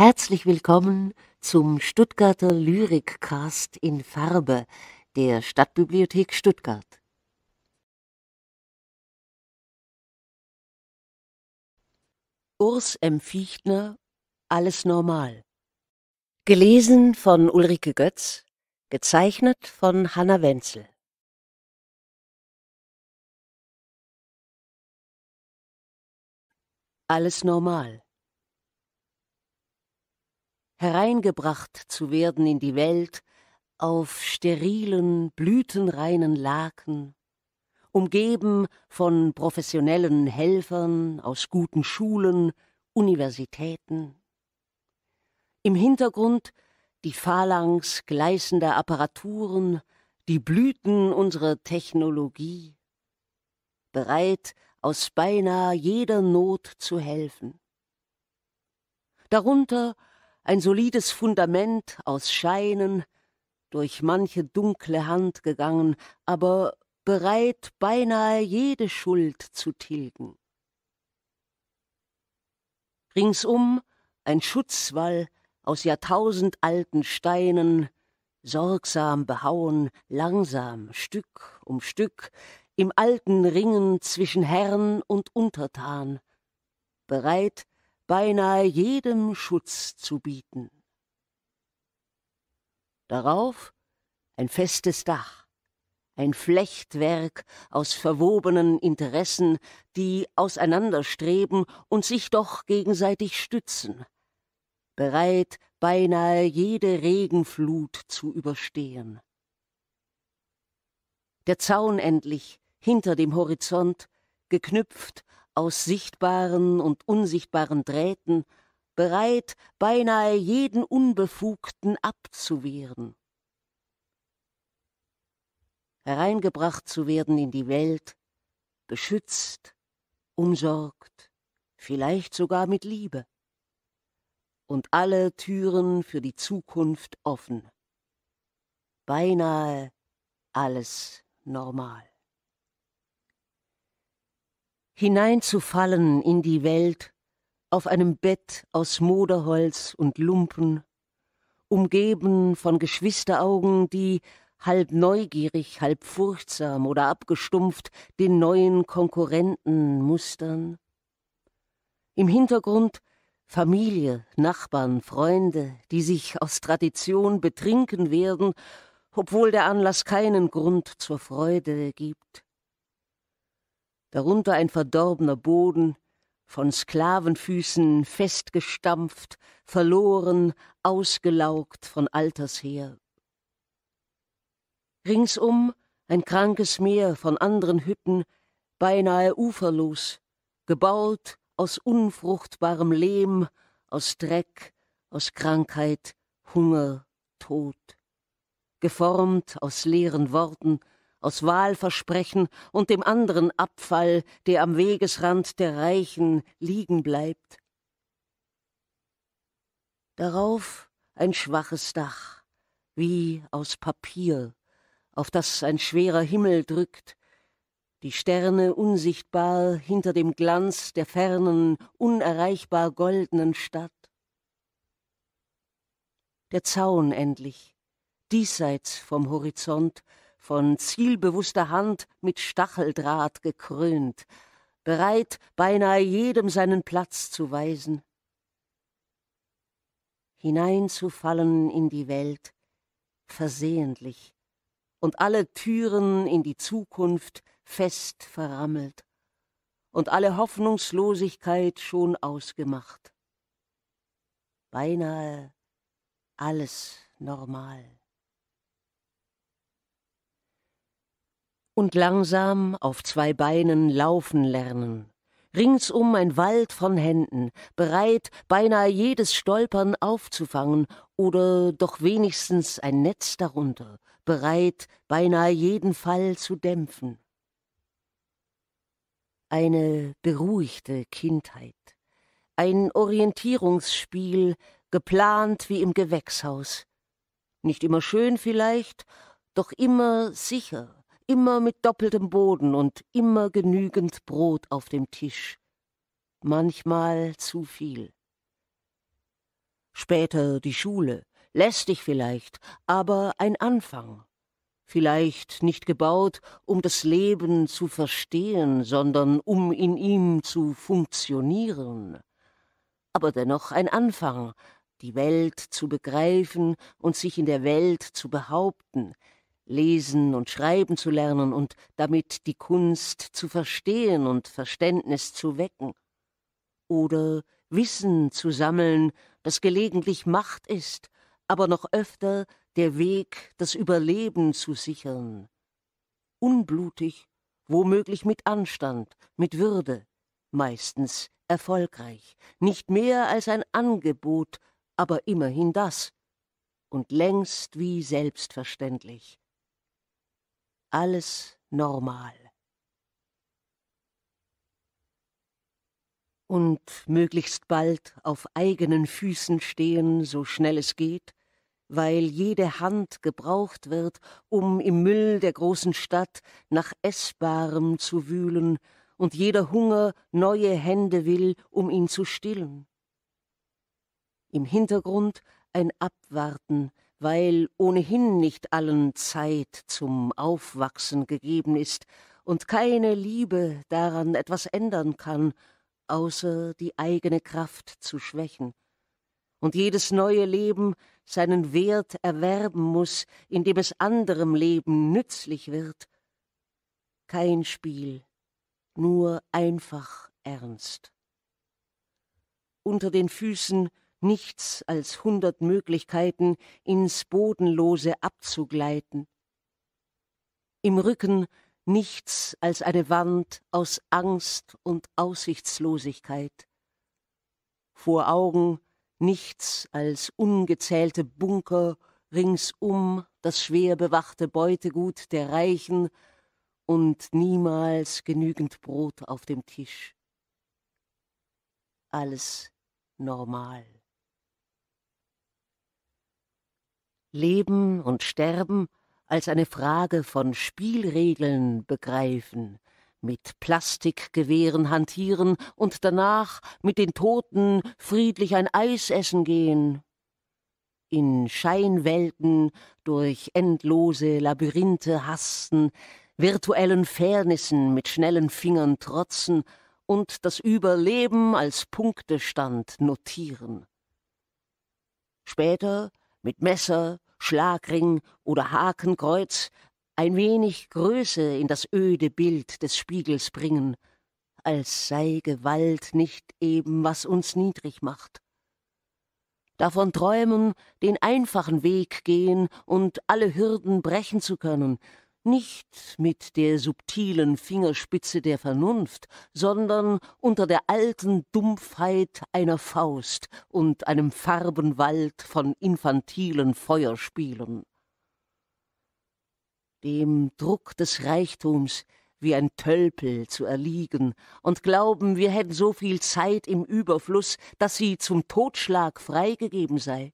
Herzlich willkommen zum Stuttgarter Lyrikcast in Farbe der Stadtbibliothek Stuttgart. Urs M. Fichtner Alles normal. Gelesen von Ulrike Götz, gezeichnet von Hanna Wenzel. Alles normal hereingebracht zu werden in die Welt auf sterilen, blütenreinen Laken, umgeben von professionellen Helfern aus guten Schulen, Universitäten. Im Hintergrund die Phalanx gleißender Apparaturen, die Blüten unserer Technologie, bereit, aus beinahe jeder Not zu helfen. Darunter ein solides Fundament aus Scheinen, durch manche dunkle Hand gegangen, aber bereit, beinahe jede Schuld zu tilgen. Ringsum ein Schutzwall aus jahrtausendalten Steinen, sorgsam behauen, langsam, Stück um Stück, im alten Ringen zwischen Herrn und Untertan, bereit, beinahe jedem Schutz zu bieten. Darauf ein festes Dach, ein Flechtwerk aus verwobenen Interessen, die auseinanderstreben und sich doch gegenseitig stützen, bereit, beinahe jede Regenflut zu überstehen. Der Zaun endlich hinter dem Horizont, geknüpft aus sichtbaren und unsichtbaren Drähten, bereit, beinahe jeden Unbefugten abzuwehren. Hereingebracht zu werden in die Welt, beschützt, umsorgt, vielleicht sogar mit Liebe. Und alle Türen für die Zukunft offen. Beinahe alles normal hineinzufallen in die Welt, auf einem Bett aus Moderholz und Lumpen, umgeben von Geschwisteraugen, die halb neugierig, halb furchtsam oder abgestumpft den neuen Konkurrenten mustern. Im Hintergrund Familie, Nachbarn, Freunde, die sich aus Tradition betrinken werden, obwohl der Anlass keinen Grund zur Freude gibt darunter ein verdorbener Boden, von Sklavenfüßen festgestampft, verloren, ausgelaugt von Alters her. Ringsum ein krankes Meer von anderen Hütten, beinahe uferlos, gebaut aus unfruchtbarem Lehm, aus Dreck, aus Krankheit, Hunger, Tod, geformt aus leeren Worten, aus Wahlversprechen und dem anderen Abfall, der am Wegesrand der Reichen liegen bleibt. Darauf ein schwaches Dach, wie aus Papier, auf das ein schwerer Himmel drückt, die Sterne unsichtbar hinter dem Glanz der fernen, unerreichbar goldenen Stadt. Der Zaun endlich, diesseits vom Horizont, von zielbewusster Hand mit Stacheldraht gekrönt, bereit, beinahe jedem seinen Platz zu weisen. Hineinzufallen in die Welt, versehentlich, und alle Türen in die Zukunft fest verrammelt und alle Hoffnungslosigkeit schon ausgemacht. Beinahe alles normal. und langsam auf zwei Beinen laufen lernen. Ringsum ein Wald von Händen, bereit, beinahe jedes Stolpern aufzufangen oder doch wenigstens ein Netz darunter, bereit, beinahe jeden Fall zu dämpfen. Eine beruhigte Kindheit, ein Orientierungsspiel, geplant wie im Gewächshaus. Nicht immer schön vielleicht, doch immer sicher immer mit doppeltem Boden und immer genügend Brot auf dem Tisch, manchmal zu viel. Später die Schule, lästig vielleicht, aber ein Anfang, vielleicht nicht gebaut, um das Leben zu verstehen, sondern um in ihm zu funktionieren, aber dennoch ein Anfang, die Welt zu begreifen und sich in der Welt zu behaupten, lesen und schreiben zu lernen und damit die Kunst zu verstehen und Verständnis zu wecken. Oder Wissen zu sammeln, das gelegentlich Macht ist, aber noch öfter der Weg, das Überleben zu sichern. Unblutig, womöglich mit Anstand, mit Würde, meistens erfolgreich, nicht mehr als ein Angebot, aber immerhin das, und längst wie selbstverständlich alles normal. Und möglichst bald auf eigenen Füßen stehen, so schnell es geht, weil jede Hand gebraucht wird, um im Müll der großen Stadt nach Essbarem zu wühlen, und jeder Hunger neue Hände will, um ihn zu stillen. Im Hintergrund ein Abwarten, weil ohnehin nicht allen Zeit zum Aufwachsen gegeben ist und keine Liebe daran etwas ändern kann, außer die eigene Kraft zu schwächen, und jedes neue Leben seinen Wert erwerben muss, indem es anderem Leben nützlich wird. Kein Spiel, nur einfach Ernst. Unter den Füßen nichts als hundert Möglichkeiten, ins Bodenlose abzugleiten. Im Rücken nichts als eine Wand aus Angst und Aussichtslosigkeit. Vor Augen nichts als ungezählte Bunker, ringsum das schwer bewachte Beutegut der Reichen und niemals genügend Brot auf dem Tisch. Alles normal. Leben und Sterben als eine Frage von Spielregeln begreifen, mit Plastikgewehren hantieren und danach mit den Toten friedlich ein Eis essen gehen. In Scheinwelten durch endlose Labyrinthe hassen, virtuellen Fairnessen mit schnellen Fingern trotzen und das Überleben als Punktestand notieren. Später mit Messer, Schlagring oder Hakenkreuz ein wenig Größe in das öde Bild des Spiegels bringen, als sei Gewalt nicht eben, was uns niedrig macht. Davon träumen, den einfachen Weg gehen und alle Hürden brechen zu können, nicht mit der subtilen Fingerspitze der Vernunft, sondern unter der alten Dumpfheit einer Faust und einem Farbenwald von infantilen Feuerspielen. Dem Druck des Reichtums wie ein Tölpel zu erliegen und glauben, wir hätten so viel Zeit im Überfluss, dass sie zum Totschlag freigegeben sei.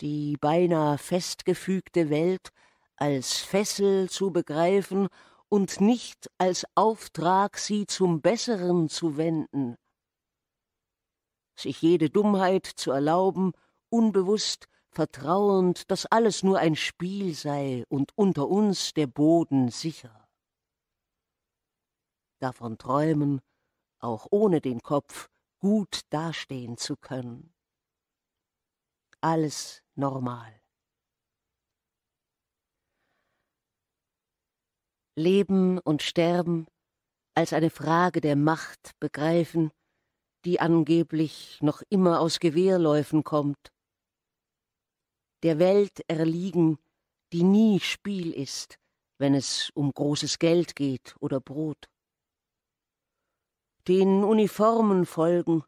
Die beinahe festgefügte Welt als Fessel zu begreifen und nicht als Auftrag, sie zum Besseren zu wenden. Sich jede Dummheit zu erlauben, unbewusst, vertrauend, dass alles nur ein Spiel sei und unter uns der Boden sicher. Davon träumen, auch ohne den Kopf gut dastehen zu können. Alles normal. Leben und Sterben als eine Frage der Macht begreifen, die angeblich noch immer aus Gewehrläufen kommt. Der Welt erliegen, die nie Spiel ist, wenn es um großes Geld geht oder Brot. Den Uniformen folgen,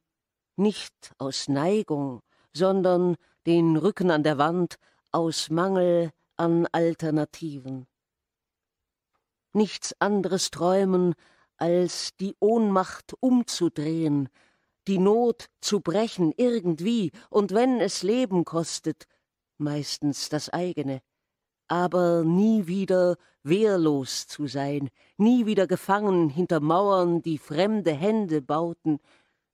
nicht aus Neigung, sondern den Rücken an der Wand aus Mangel an Alternativen nichts anderes träumen, als die Ohnmacht umzudrehen, die Not zu brechen irgendwie, und wenn es Leben kostet, meistens das eigene, aber nie wieder wehrlos zu sein, nie wieder gefangen hinter Mauern, die fremde Hände bauten,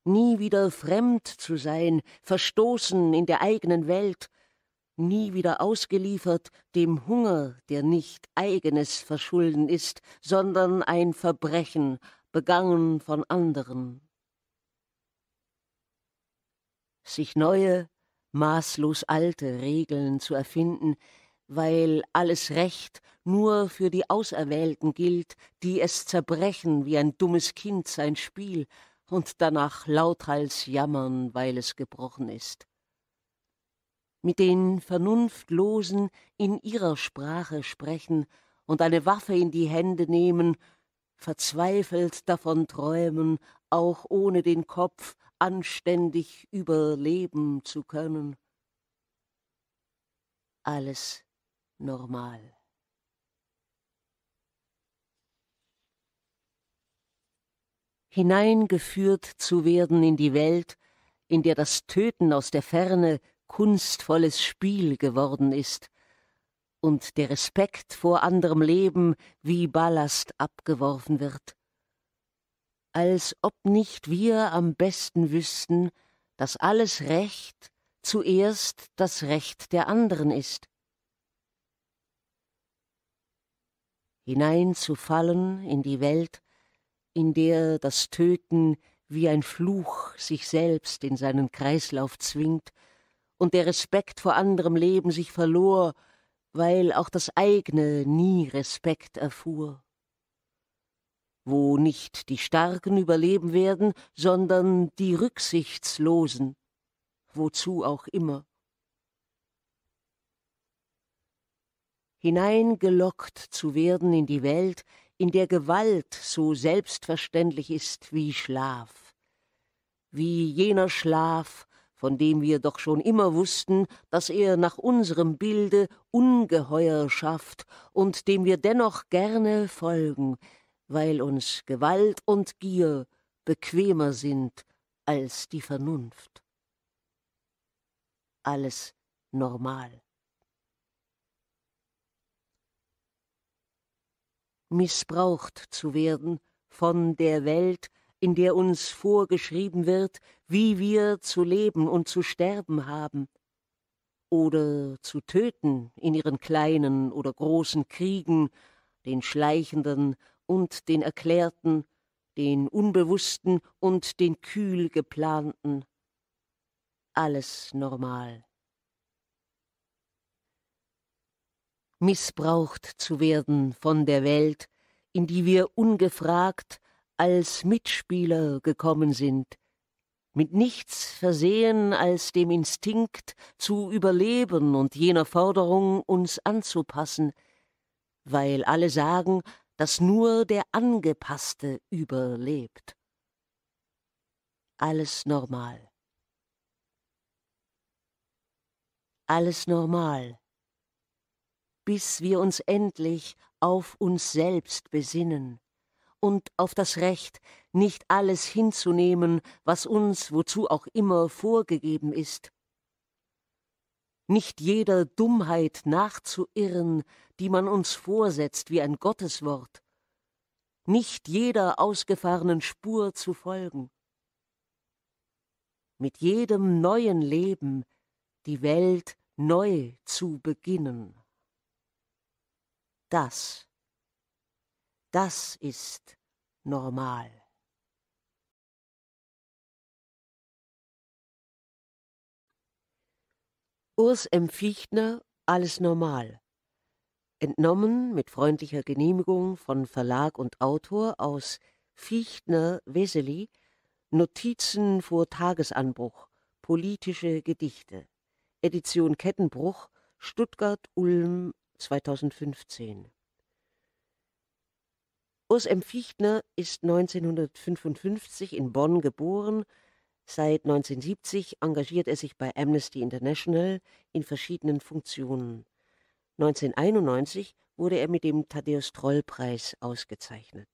nie wieder fremd zu sein, verstoßen in der eigenen Welt, nie wieder ausgeliefert dem Hunger, der nicht eigenes Verschulden ist, sondern ein Verbrechen, begangen von anderen. Sich neue, maßlos alte Regeln zu erfinden, weil alles Recht nur für die Auserwählten gilt, die es zerbrechen wie ein dummes Kind sein Spiel und danach lauthals jammern, weil es gebrochen ist mit den Vernunftlosen in ihrer Sprache sprechen und eine Waffe in die Hände nehmen, verzweifelt davon träumen, auch ohne den Kopf anständig überleben zu können. Alles normal. Hineingeführt zu werden in die Welt, in der das Töten aus der Ferne kunstvolles Spiel geworden ist und der Respekt vor anderem Leben wie Ballast abgeworfen wird. Als ob nicht wir am besten wüssten, dass alles Recht zuerst das Recht der anderen ist. Hineinzufallen in die Welt, in der das Töten wie ein Fluch sich selbst in seinen Kreislauf zwingt und der Respekt vor anderem Leben sich verlor, weil auch das eigene nie Respekt erfuhr. Wo nicht die Starken überleben werden, sondern die Rücksichtslosen, wozu auch immer. Hineingelockt zu werden in die Welt, in der Gewalt so selbstverständlich ist wie Schlaf, wie jener Schlaf, von dem wir doch schon immer wussten, dass er nach unserem Bilde Ungeheuer schafft und dem wir dennoch gerne folgen, weil uns Gewalt und Gier bequemer sind als die Vernunft. Alles normal. Missbraucht zu werden von der Welt in der uns vorgeschrieben wird, wie wir zu leben und zu sterben haben, oder zu töten in ihren kleinen oder großen Kriegen, den schleichenden und den erklärten, den unbewussten und den kühl geplanten. Alles normal. Missbraucht zu werden von der Welt, in die wir ungefragt als Mitspieler gekommen sind, mit nichts versehen als dem Instinkt zu überleben und jener Forderung uns anzupassen, weil alle sagen, dass nur der Angepasste überlebt. Alles normal. Alles normal, bis wir uns endlich auf uns selbst besinnen und auf das Recht, nicht alles hinzunehmen, was uns, wozu auch immer, vorgegeben ist. Nicht jeder Dummheit nachzuirren, die man uns vorsetzt wie ein Gotteswort. Nicht jeder ausgefahrenen Spur zu folgen. Mit jedem neuen Leben die Welt neu zu beginnen. Das das ist normal. Urs M. Fichtner, Alles normal. Entnommen mit freundlicher Genehmigung von Verlag und Autor aus Fichtner Weseli, Notizen vor Tagesanbruch, politische Gedichte. Edition Kettenbruch, Stuttgart-Ulm 2015. Urs M. Fichtner ist 1955 in Bonn geboren. Seit 1970 engagiert er sich bei Amnesty International in verschiedenen Funktionen. 1991 wurde er mit dem thaddeus Troll Preis ausgezeichnet.